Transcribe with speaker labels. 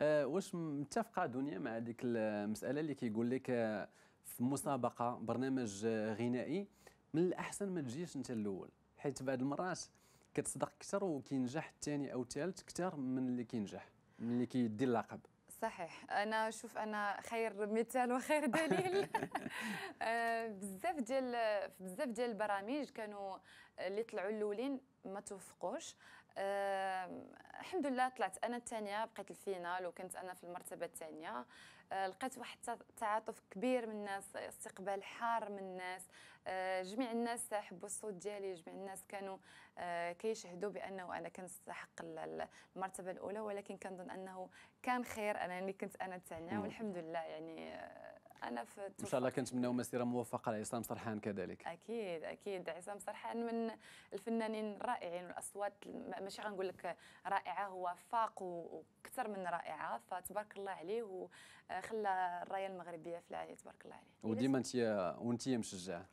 Speaker 1: آه، واش متفقه دنيا مع ديك المساله اللي كيقول لك آه، في مسابقه برنامج آه، غنائي من الاحسن ما تجيش انت الاول حيت بعض المرات كتصدق اكثر وكينجح الثاني او الثالث اكثر من اللي كينجح من اللي كيدي اللقب
Speaker 2: صحيح انا شوف انا خير مثال وخير دليل بزاف ديال بزاف ديال البرامج كانوا اللي طلعوا الاولين ما توفقوش الحمد لله طلعت انا الثانيه بقيت الفينال وكنت انا في المرتبه الثانيه آه، لقيت واحد التعاطف كبير من الناس استقبال حار من الناس آه، جميع الناس حبوا الصوت ديالي جميع الناس كانوا آه، كيشهدوا بانه انا كنستحق المرتبه الاولى ولكن كنظن انه كان خير انني يعني كنت انا الثانيه والحمد لله يعني انا في
Speaker 1: ان شاء الله كنتمنوا مسيره موفقه لعصام سرحان كذلك
Speaker 2: اكيد اكيد عصام سرحان من الفنانين الرائعين والاصوات ماشي غنقول لك رائعه هو فاق واكثر من رائعه فتبارك الله عليه وخلى الرايه المغربيه في العاليه تبارك الله عليه
Speaker 1: وديما انت وانت مشجعه